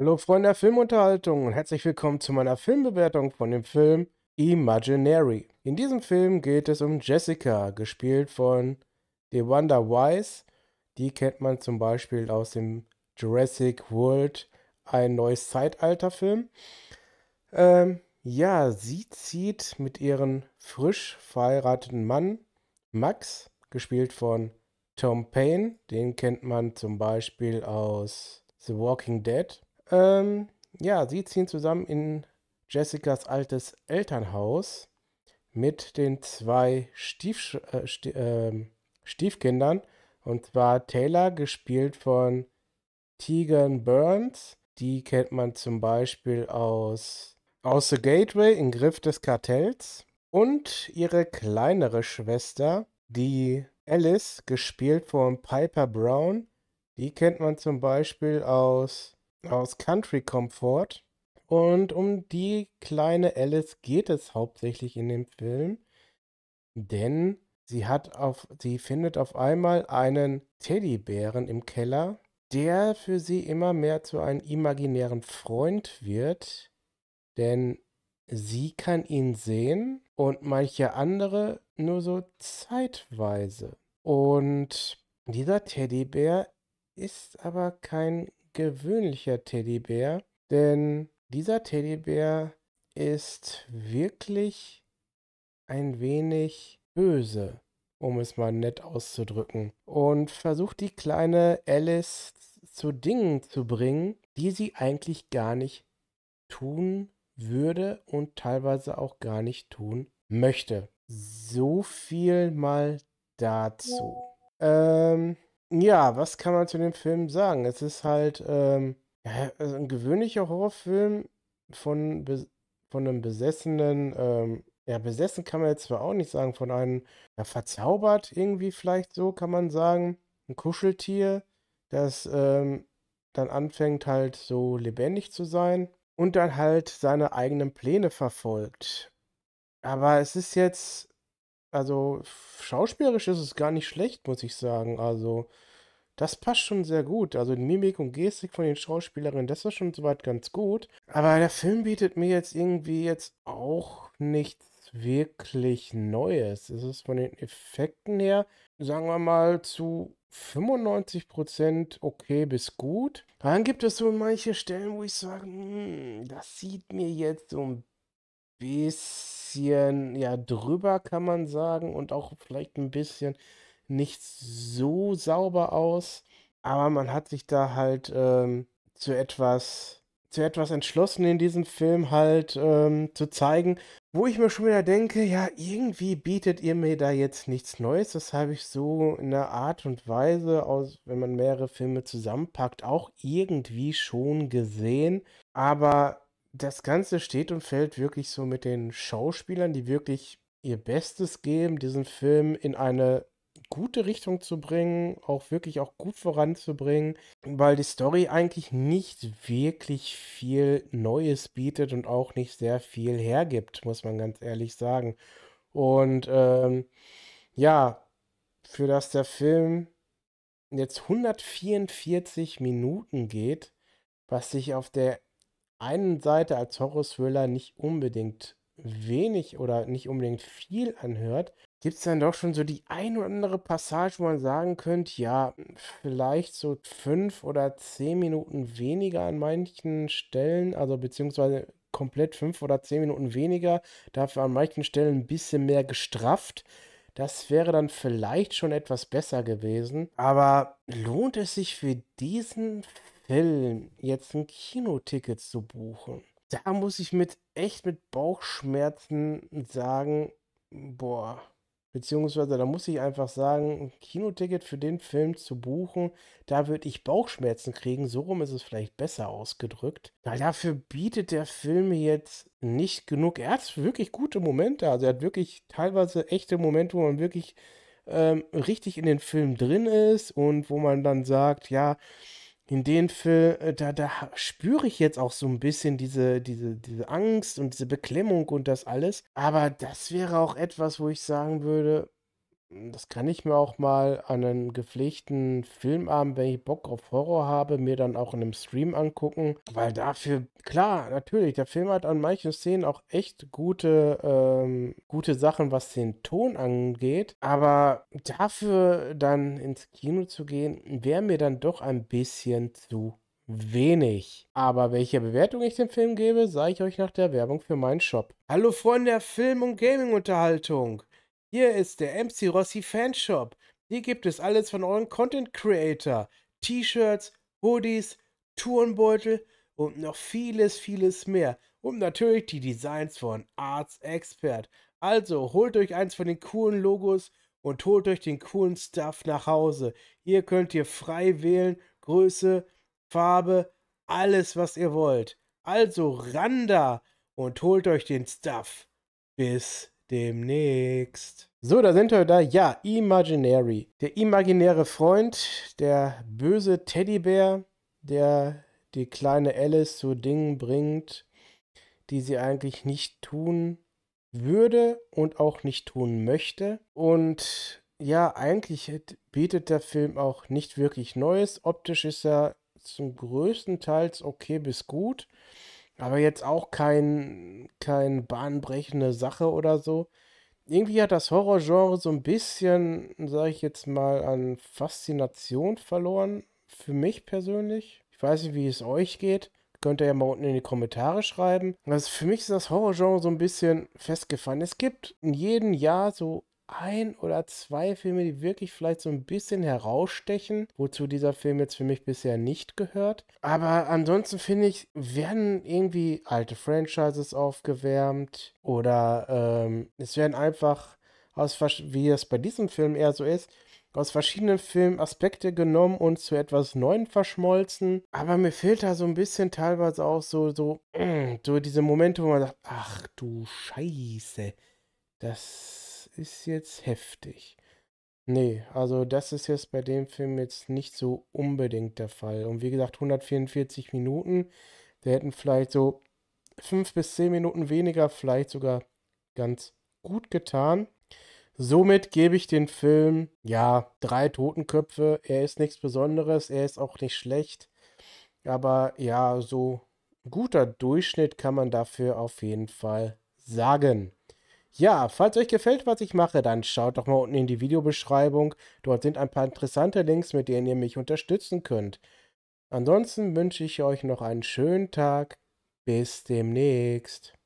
Hallo Freunde der Filmunterhaltung und herzlich willkommen zu meiner Filmbewertung von dem Film Imaginary. In diesem Film geht es um Jessica, gespielt von DeWanda Wise. Die kennt man zum Beispiel aus dem Jurassic World, ein neues Zeitalter-Film. Ähm, ja, sie zieht mit ihrem frisch verheirateten Mann Max, gespielt von Tom Payne. Den kennt man zum Beispiel aus The Walking Dead. Ähm, ja, sie ziehen zusammen in Jessicas altes Elternhaus mit den zwei Stiefsch äh, ähm, Stiefkindern. Und zwar Taylor, gespielt von Tegan Burns. Die kennt man zum Beispiel aus, aus The Gateway, in Griff des Kartells. Und ihre kleinere Schwester, die Alice, gespielt von Piper Brown. Die kennt man zum Beispiel aus aus Country Comfort. Und um die kleine Alice geht es hauptsächlich in dem Film, denn sie hat auf, sie findet auf einmal einen Teddybären im Keller, der für sie immer mehr zu einem imaginären Freund wird, denn sie kann ihn sehen und manche andere nur so zeitweise. Und dieser Teddybär ist aber kein gewöhnlicher Teddybär, denn dieser Teddybär ist wirklich ein wenig böse, um es mal nett auszudrücken, und versucht die kleine Alice zu Dingen zu bringen, die sie eigentlich gar nicht tun würde und teilweise auch gar nicht tun möchte. So viel mal dazu. Ähm, ja, was kann man zu dem Film sagen? Es ist halt ähm, ja, also ein gewöhnlicher Horrorfilm von, von einem besessenen, ähm, ja, besessen kann man jetzt zwar auch nicht sagen, von einem, ja, verzaubert irgendwie vielleicht so, kann man sagen, ein Kuscheltier, das ähm, dann anfängt halt so lebendig zu sein und dann halt seine eigenen Pläne verfolgt. Aber es ist jetzt also schauspielerisch ist es gar nicht schlecht, muss ich sagen. Also das passt schon sehr gut. Also die Mimik und Gestik von den Schauspielerinnen, das ist schon soweit ganz gut. Aber der Film bietet mir jetzt irgendwie jetzt auch nichts wirklich Neues. Es ist von den Effekten her, sagen wir mal, zu 95% okay bis gut. Dann gibt es so manche Stellen, wo ich sage, hm, das sieht mir jetzt so ein bisschen bisschen, ja, drüber kann man sagen und auch vielleicht ein bisschen nicht so sauber aus. Aber man hat sich da halt ähm, zu etwas, zu etwas entschlossen in diesem Film halt ähm, zu zeigen, wo ich mir schon wieder denke, ja, irgendwie bietet ihr mir da jetzt nichts Neues. Das habe ich so in der Art und Weise, aus, wenn man mehrere Filme zusammenpackt, auch irgendwie schon gesehen. Aber das Ganze steht und fällt wirklich so mit den Schauspielern, die wirklich ihr Bestes geben, diesen Film in eine gute Richtung zu bringen, auch wirklich auch gut voranzubringen, weil die Story eigentlich nicht wirklich viel Neues bietet und auch nicht sehr viel hergibt, muss man ganz ehrlich sagen. Und ähm, ja, für das der Film jetzt 144 Minuten geht, was sich auf der einen Seite als Horror-Thriller nicht unbedingt wenig oder nicht unbedingt viel anhört, gibt es dann doch schon so die ein oder andere Passage, wo man sagen könnte, ja, vielleicht so fünf oder zehn Minuten weniger an manchen Stellen, also beziehungsweise komplett fünf oder zehn Minuten weniger, dafür an manchen Stellen ein bisschen mehr gestrafft. Das wäre dann vielleicht schon etwas besser gewesen. Aber lohnt es sich für diesen Film jetzt ein Kinoticket zu buchen, da muss ich mit echt mit Bauchschmerzen sagen, boah, beziehungsweise da muss ich einfach sagen, ein Kinoticket für den Film zu buchen, da würde ich Bauchschmerzen kriegen, so rum ist es vielleicht besser ausgedrückt, weil dafür bietet der Film jetzt nicht genug. Er hat wirklich gute Momente, also er hat wirklich teilweise echte Momente, wo man wirklich ähm, richtig in den Film drin ist und wo man dann sagt, ja, in den Film, äh, da, da spüre ich jetzt auch so ein bisschen diese, diese, diese Angst und diese Beklemmung und das alles. Aber das wäre auch etwas, wo ich sagen würde, hm, das kann ich mir auch mal an einem gepflegten Filmabend, wenn ich Bock auf Horror habe, mir dann auch in einem Stream angucken, weil dafür klar, natürlich, der Film hat an manchen Szenen auch echt gute ähm, gute Sachen, was den Ton angeht, aber dafür dann ins Kino zu gehen, wäre mir dann doch ein bisschen zu wenig. Aber welche Bewertung ich dem Film gebe, sage ich euch nach der Werbung für meinen Shop. Hallo Freunde der Film und Gaming Unterhaltung. Hier ist der MC Rossi Fanshop. Hier gibt es alles von euren Content Creator. T-Shirts, Hoodies, Tourenbeutel und noch vieles, vieles mehr. Und natürlich die Designs von Arts Expert. Also holt euch eins von den coolen Logos und holt euch den coolen Stuff nach Hause. Hier könnt ihr frei wählen, Größe, Farbe, alles, was ihr wollt. Also randa und holt euch den Stuff. Bis demnächst. So, da sind wir da. Ja, Imaginary. Der imaginäre Freund, der böse Teddybär, der die kleine Alice zu Dingen bringt, die sie eigentlich nicht tun würde und auch nicht tun möchte. Und ja, eigentlich bietet der Film auch nicht wirklich Neues. Optisch ist er zum größten Teil okay bis gut. Aber jetzt auch kein, kein bahnbrechende Sache oder so. Irgendwie hat das Horrorgenre so ein bisschen, sage ich jetzt mal, an Faszination verloren. Für mich persönlich. Ich weiß nicht, wie es euch geht. Könnt ihr ja mal unten in die Kommentare schreiben. Also für mich ist das Horrorgenre so ein bisschen festgefahren. Es gibt in jedem Jahr so ein oder zwei Filme, die wirklich vielleicht so ein bisschen herausstechen, wozu dieser Film jetzt für mich bisher nicht gehört. Aber ansonsten finde ich, werden irgendwie alte Franchises aufgewärmt oder ähm, es werden einfach aus, wie es bei diesem Film eher so ist, aus verschiedenen Filmen Aspekte genommen und zu etwas Neuem verschmolzen. Aber mir fehlt da so ein bisschen teilweise auch so, so, mm, so diese Momente, wo man sagt, ach du Scheiße, das ist jetzt heftig. Nee, also das ist jetzt bei dem Film jetzt nicht so unbedingt der Fall. Und wie gesagt, 144 Minuten, wir hätten vielleicht so fünf bis zehn Minuten weniger, vielleicht sogar ganz gut getan. Somit gebe ich den Film, ja, drei Totenköpfe. Er ist nichts Besonderes, er ist auch nicht schlecht. Aber ja, so guter Durchschnitt kann man dafür auf jeden Fall sagen. Ja, falls euch gefällt, was ich mache, dann schaut doch mal unten in die Videobeschreibung. Dort sind ein paar interessante Links, mit denen ihr mich unterstützen könnt. Ansonsten wünsche ich euch noch einen schönen Tag. Bis demnächst.